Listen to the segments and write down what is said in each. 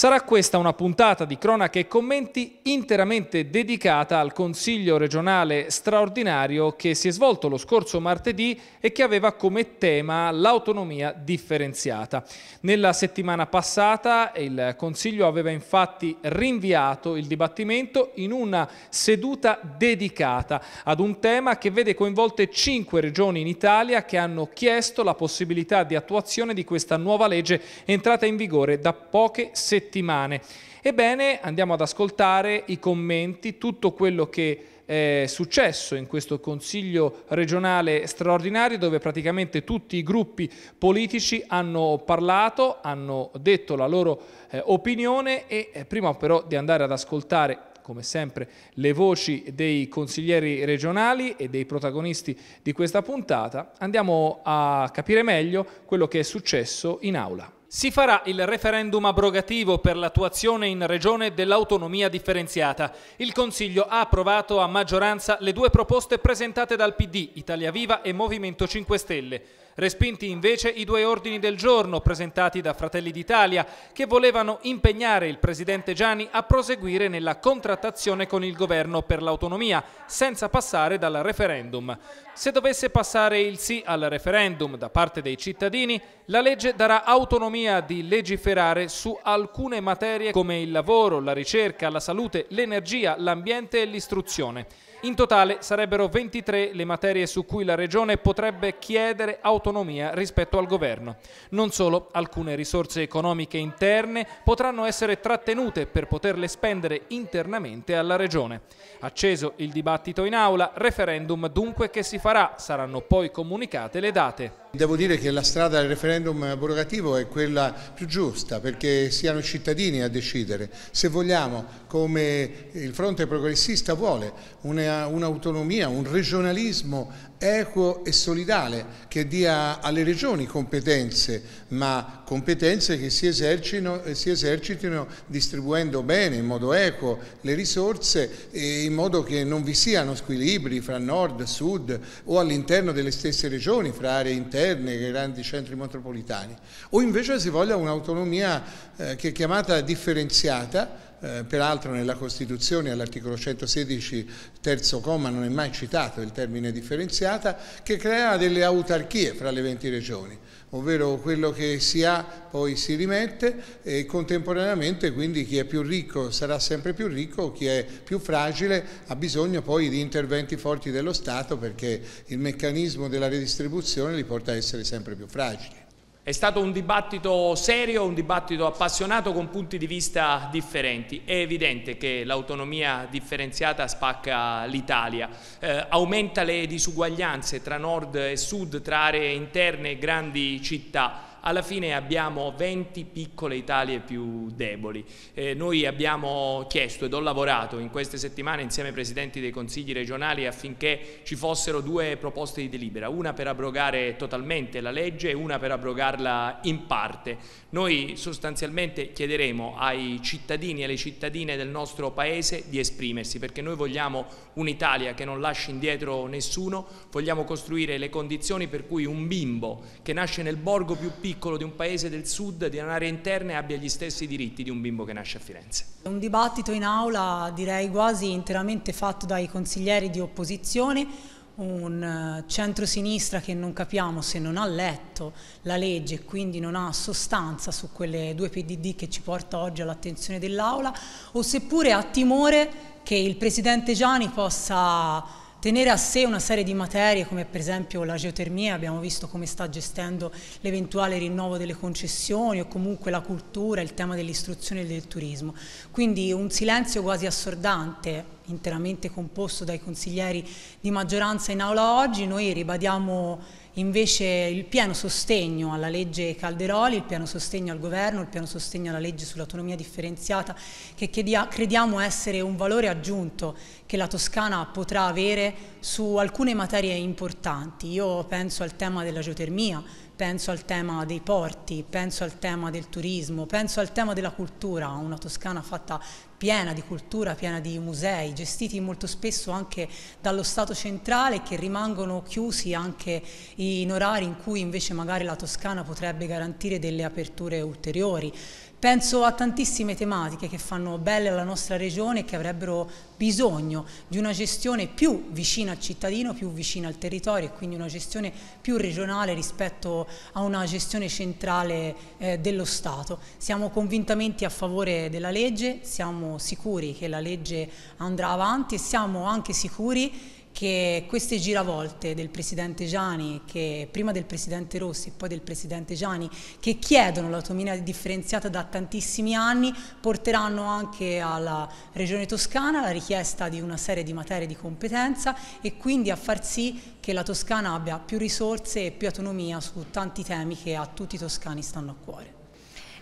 Sarà questa una puntata di cronache e commenti interamente dedicata al Consiglio regionale straordinario che si è svolto lo scorso martedì e che aveva come tema l'autonomia differenziata. Nella settimana passata il Consiglio aveva infatti rinviato il dibattimento in una seduta dedicata ad un tema che vede coinvolte cinque regioni in Italia che hanno chiesto la possibilità di attuazione di questa nuova legge entrata in vigore da poche settimane settimane. Ebbene, andiamo ad ascoltare i commenti, tutto quello che è successo in questo Consiglio regionale straordinario dove praticamente tutti i gruppi politici hanno parlato, hanno detto la loro eh, opinione e eh, prima però di andare ad ascoltare come sempre le voci dei consiglieri regionali e dei protagonisti di questa puntata, andiamo a capire meglio quello che è successo in aula. Si farà il referendum abrogativo per l'attuazione in Regione dell'autonomia differenziata. Il Consiglio ha approvato a maggioranza le due proposte presentate dal PD, Italia Viva e Movimento 5 Stelle. Respinti invece i due ordini del giorno presentati da Fratelli d'Italia che volevano impegnare il presidente Gianni a proseguire nella contrattazione con il governo per l'autonomia senza passare dal referendum. Se dovesse passare il sì al referendum da parte dei cittadini, la legge darà autonomia di legiferare su alcune materie come il lavoro, la ricerca, la salute, l'energia, l'ambiente e l'istruzione. In totale sarebbero 23 le materie su cui la Regione potrebbe chiedere autonomia autonomia rispetto al governo. Non solo, alcune risorse economiche interne potranno essere trattenute per poterle spendere internamente alla Regione. Acceso il dibattito in aula, referendum dunque che si farà, saranno poi comunicate le date. Devo dire che la strada del referendum abrogativo è quella più giusta perché siano i cittadini a decidere. Se vogliamo, come il fronte progressista vuole, un'autonomia, un regionalismo equo e solidale che dia dia alle regioni competenze, ma competenze che si, eh, si esercitino, distribuendo bene, in modo eco, le risorse, in modo che non vi siano squilibri fra nord, sud o all'interno delle stesse regioni, fra aree interne, grandi centri metropolitani. O invece si voglia un'autonomia eh, che è chiamata differenziata, eh, peraltro nella Costituzione all'articolo 116 terzo comma non è mai citato il termine differenziata, che crea delle autarchie fra le 20 regioni ovvero quello che si ha poi si rimette e contemporaneamente quindi chi è più ricco sarà sempre più ricco, chi è più fragile ha bisogno poi di interventi forti dello Stato perché il meccanismo della redistribuzione li porta a essere sempre più fragili. È stato un dibattito serio, un dibattito appassionato con punti di vista differenti. È evidente che l'autonomia differenziata spacca l'Italia, eh, aumenta le disuguaglianze tra nord e sud, tra aree interne e grandi città alla fine abbiamo 20 piccole Italie più deboli. Eh, noi abbiamo chiesto ed ho lavorato in queste settimane insieme ai presidenti dei consigli regionali affinché ci fossero due proposte di delibera, una per abrogare totalmente la legge e una per abrogarla in parte. Noi sostanzialmente chiederemo ai cittadini e alle cittadine del nostro Paese di esprimersi perché noi vogliamo un'Italia che non lasci indietro nessuno, vogliamo costruire le condizioni per cui un bimbo che nasce nel borgo più piccolo piccolo di un paese del sud, di un'area interna, e abbia gli stessi diritti di un bimbo che nasce a Firenze. Un dibattito in aula direi quasi interamente fatto dai consiglieri di opposizione, un eh, centrosinistra che non capiamo se non ha letto la legge e quindi non ha sostanza su quelle due PDD che ci porta oggi all'attenzione dell'Aula o seppure ha timore che il Presidente Gianni possa tenere a sé una serie di materie come per esempio la geotermia, abbiamo visto come sta gestendo l'eventuale rinnovo delle concessioni o comunque la cultura, il tema dell'istruzione e del turismo. Quindi un silenzio quasi assordante interamente composto dai consiglieri di maggioranza in aula oggi, noi ribadiamo invece il pieno sostegno alla legge Calderoli, il pieno sostegno al governo, il pieno sostegno alla legge sull'autonomia differenziata che crediamo essere un valore aggiunto che la Toscana potrà avere su alcune materie importanti. Io penso al tema della geotermia, penso al tema dei porti, penso al tema del turismo, penso al tema della cultura, una Toscana fatta piena di cultura, piena di musei, gestiti molto spesso anche dallo Stato centrale che rimangono chiusi anche in orari in cui invece magari la Toscana potrebbe garantire delle aperture ulteriori. Penso a tantissime tematiche che fanno belle alla nostra regione e che avrebbero bisogno di una gestione più vicina al cittadino, più vicina al territorio e quindi una gestione più regionale rispetto a una gestione centrale eh, dello Stato. Siamo convintamente a favore della legge, siamo sicuri che la legge andrà avanti e siamo anche sicuri che queste giravolte del Presidente Gianni, che prima del Presidente Rossi e poi del Presidente Gianni, che chiedono l'autonomia differenziata da tantissimi anni, porteranno anche alla Regione Toscana la richiesta di una serie di materie di competenza e quindi a far sì che la Toscana abbia più risorse e più autonomia su tanti temi che a tutti i toscani stanno a cuore.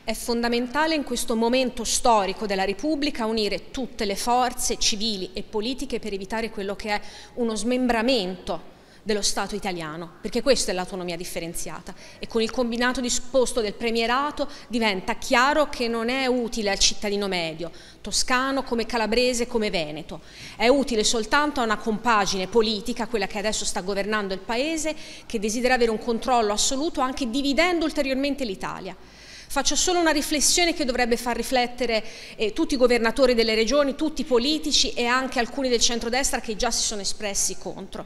È fondamentale in questo momento storico della Repubblica unire tutte le forze civili e politiche per evitare quello che è uno smembramento dello Stato italiano, perché questa è l'autonomia differenziata e con il combinato disposto del premierato diventa chiaro che non è utile al cittadino medio, toscano come calabrese come veneto, è utile soltanto a una compagine politica, quella che adesso sta governando il paese, che desidera avere un controllo assoluto anche dividendo ulteriormente l'Italia. Faccio solo una riflessione che dovrebbe far riflettere eh, tutti i governatori delle regioni, tutti i politici e anche alcuni del centrodestra che già si sono espressi contro.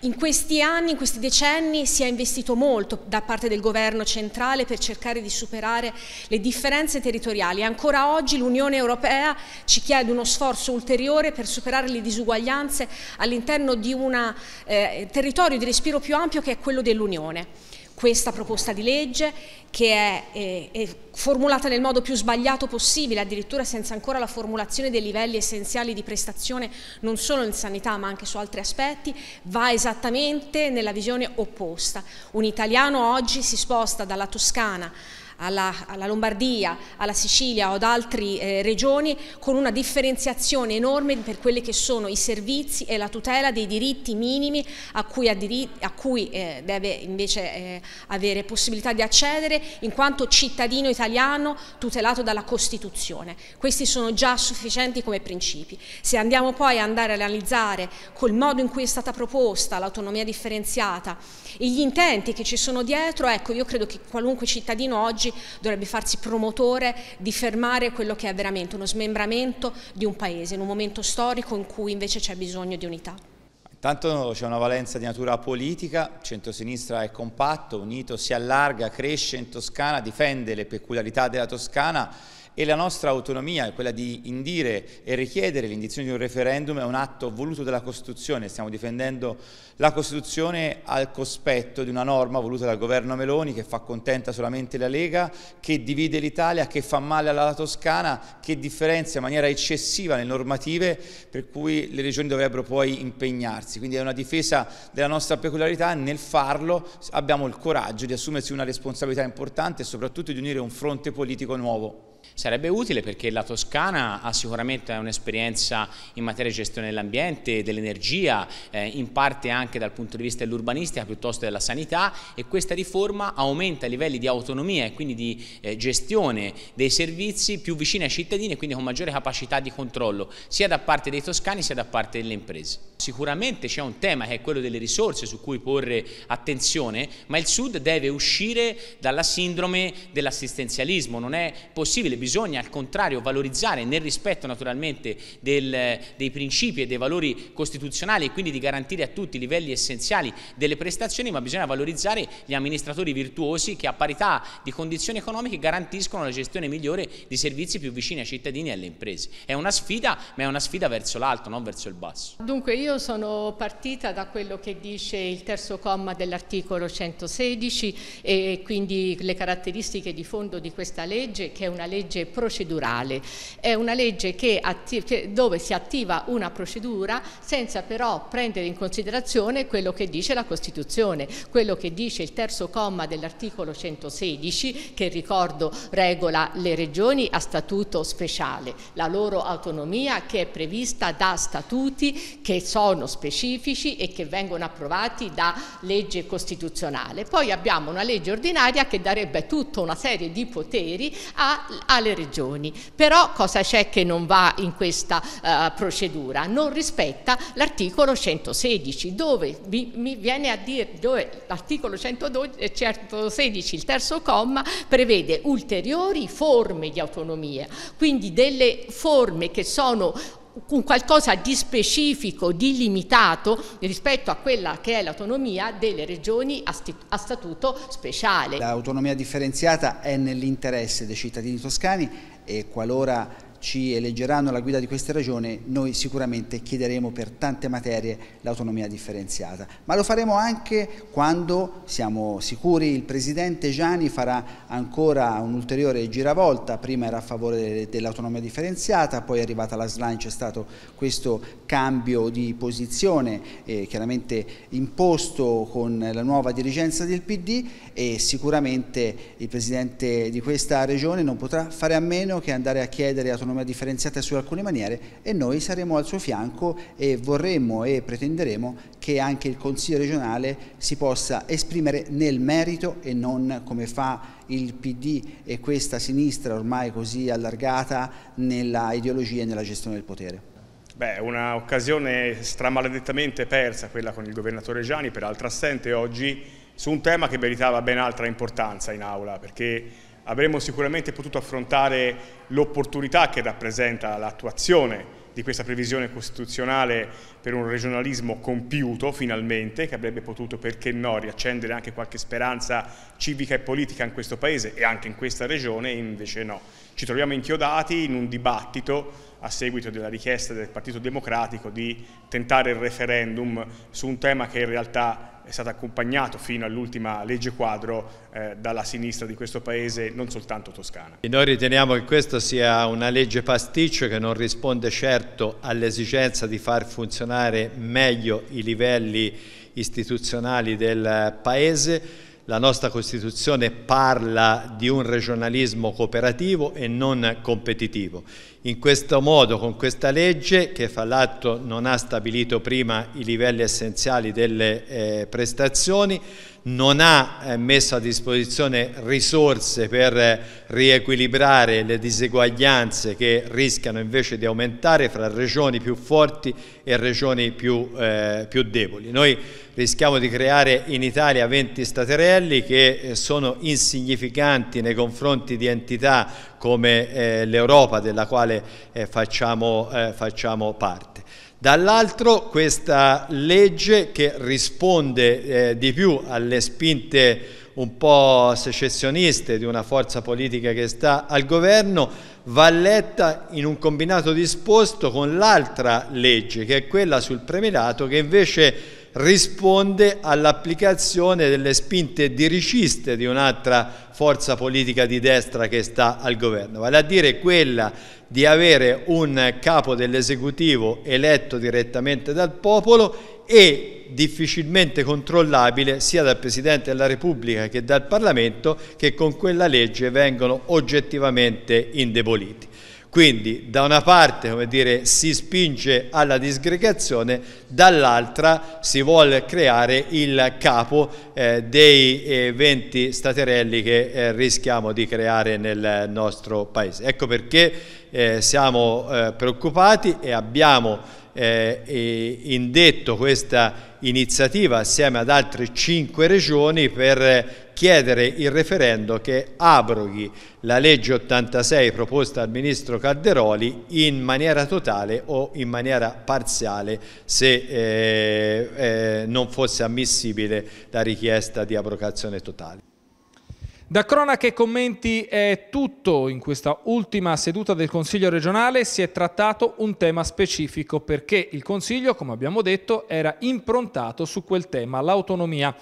In questi anni, in questi decenni si è investito molto da parte del governo centrale per cercare di superare le differenze territoriali. Ancora oggi l'Unione Europea ci chiede uno sforzo ulteriore per superare le disuguaglianze all'interno di un eh, territorio di respiro più ampio che è quello dell'Unione questa proposta di legge che è, è, è, formulata nel modo più sbagliato possibile, addirittura senza ancora la formulazione dei livelli essenziali di prestazione non solo in sanità ma anche su altri aspetti, va esattamente nella visione opposta. Un italiano oggi si sposta dalla Toscana alla, alla Lombardia, alla Sicilia o ad altre eh, regioni con una differenziazione enorme per quelli che sono i servizi e la tutela dei diritti minimi a cui, a cui eh, deve invece eh, avere possibilità di accedere in quanto cittadino italiano tutelato dalla Costituzione. Questi sono già sufficienti come principi. Se andiamo poi a andare ad analizzare col modo in cui è stata proposta l'autonomia differenziata e gli intenti che ci sono dietro, ecco io credo che qualunque cittadino oggi oggi dovrebbe farsi promotore di fermare quello che è veramente uno smembramento di un paese, in un momento storico in cui invece c'è bisogno di unità. Intanto c'è una valenza di natura politica, il centrosinistra è compatto, unito, si allarga, cresce in Toscana, difende le peculiarità della Toscana e la nostra autonomia, quella di indire e richiedere l'indizione di un referendum, è un atto voluto dalla Costituzione, stiamo difendendo la Costituzione al cospetto di una norma voluta dal governo Meloni che fa contenta solamente la Lega, che divide l'Italia, che fa male alla Toscana, che differenzia in maniera eccessiva le normative per cui le regioni dovrebbero poi impegnarsi, quindi è una difesa della nostra peculiarità, nel farlo abbiamo il coraggio di assumersi una responsabilità importante e soprattutto di unire un fronte politico nuovo. Sarebbe utile perché la Toscana ha sicuramente un'esperienza in materia di gestione dell'ambiente, dell'energia, eh, in parte anche dal punto di vista dell'urbanistica piuttosto della sanità e questa riforma aumenta i livelli di autonomia e quindi di eh, gestione dei servizi più vicini ai cittadini e quindi con maggiore capacità di controllo sia da parte dei toscani sia da parte delle imprese sicuramente c'è un tema che è quello delle risorse su cui porre attenzione, ma il Sud deve uscire dalla sindrome dell'assistenzialismo, non è possibile, bisogna al contrario valorizzare nel rispetto naturalmente del, dei principi e dei valori costituzionali e quindi di garantire a tutti i livelli essenziali delle prestazioni, ma bisogna valorizzare gli amministratori virtuosi che a parità di condizioni economiche garantiscono la gestione migliore di servizi più vicini ai cittadini e alle imprese. È una sfida, ma è una sfida verso l'alto, non verso il basso. Dunque io sono partita da quello che dice il terzo comma dell'articolo 116 e quindi le caratteristiche di fondo di questa legge che è una legge procedurale. È una legge che che, dove si attiva una procedura senza però prendere in considerazione quello che dice la Costituzione, quello che dice il terzo comma dell'articolo 116 che ricordo regola le regioni a statuto speciale, la loro autonomia che è prevista da statuti che sono sono specifici e che vengono approvati da legge costituzionale. Poi abbiamo una legge ordinaria che darebbe tutta una serie di poteri a, alle regioni, però cosa c'è che non va in questa uh, procedura? Non rispetta l'articolo 116 dove mi, mi viene a dire dove l'articolo 116, certo, il terzo comma, prevede ulteriori forme di autonomia, quindi delle forme che sono un qualcosa di specifico, di limitato rispetto a quella che è l'autonomia delle regioni a, a statuto speciale. L'autonomia differenziata è nell'interesse dei cittadini toscani e qualora ci eleggeranno alla guida di questa regione, noi sicuramente chiederemo per tante materie l'autonomia differenziata. Ma lo faremo anche quando, siamo sicuri, il Presidente Gianni farà ancora un'ulteriore giravolta, prima era a favore dell'autonomia differenziata, poi è arrivata la SLAN, c'è stato questo cambio di posizione eh, chiaramente imposto con la nuova dirigenza del PD e sicuramente il Presidente di questa regione non potrà fare a meno che andare a chiedere autonomia autonomia differenziata su alcune maniere e noi saremo al suo fianco e vorremmo e pretenderemo che anche il Consiglio regionale si possa esprimere nel merito e non come fa il PD e questa sinistra ormai così allargata nella ideologia e nella gestione del potere. Beh, un'occasione stramaledettamente persa quella con il governatore Gianni, peraltro assente oggi, su un tema che meritava ben altra importanza in aula, perché avremmo sicuramente potuto affrontare l'opportunità che rappresenta l'attuazione di questa previsione costituzionale per un regionalismo compiuto finalmente, che avrebbe potuto, perché no, riaccendere anche qualche speranza civica e politica in questo Paese e anche in questa regione, invece no. Ci troviamo inchiodati in un dibattito a seguito della richiesta del Partito Democratico di tentare il referendum su un tema che in realtà è stato accompagnato fino all'ultima legge quadro eh, dalla sinistra di questo Paese, non soltanto toscana. E noi riteniamo che questa sia una legge pasticcio che non risponde certo all'esigenza di far funzionare meglio i livelli istituzionali del Paese, la nostra Costituzione parla di un regionalismo cooperativo e non competitivo. In questo modo, con questa legge, che fra l'altro non ha stabilito prima i livelli essenziali delle eh, prestazioni, non ha eh, messo a disposizione risorse per riequilibrare le diseguaglianze che rischiano invece di aumentare fra regioni più forti e regioni più, eh, più deboli. Noi rischiamo di creare in Italia 20 staterelli che eh, sono insignificanti nei confronti di entità come eh, l'Europa della quale eh, facciamo, eh, facciamo, parte. Dall'altro questa legge che risponde eh, di più alle spinte un po' secessioniste di una forza politica che sta al governo va letta in un combinato disposto con l'altra legge che è quella sul premierato che invece risponde all'applicazione delle spinte diriciste di un'altra forza politica di destra che sta al governo, vale a dire quella di avere un capo dell'esecutivo eletto direttamente dal popolo e difficilmente controllabile sia dal Presidente della Repubblica che dal Parlamento che con quella legge vengono oggettivamente indeboliti. Quindi da una parte come dire, si spinge alla disgregazione, dall'altra si vuole creare il capo eh, dei eh, 20 staterelli che eh, rischiamo di creare nel nostro paese. Ecco perché eh, siamo eh, preoccupati e abbiamo eh, indetto questa iniziativa assieme ad altre cinque regioni per chiedere il referendum che abroghi la legge 86 proposta al ministro Calderoli in maniera totale o in maniera parziale se eh, eh, non fosse ammissibile la richiesta di abrogazione totale. Da cronache e commenti è tutto. In questa ultima seduta del Consiglio regionale si è trattato un tema specifico perché il Consiglio, come abbiamo detto, era improntato su quel tema, l'autonomia.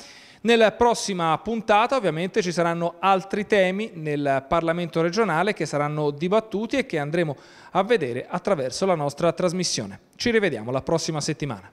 Nella prossima puntata ovviamente ci saranno altri temi nel Parlamento regionale che saranno dibattuti e che andremo a vedere attraverso la nostra trasmissione. Ci rivediamo la prossima settimana.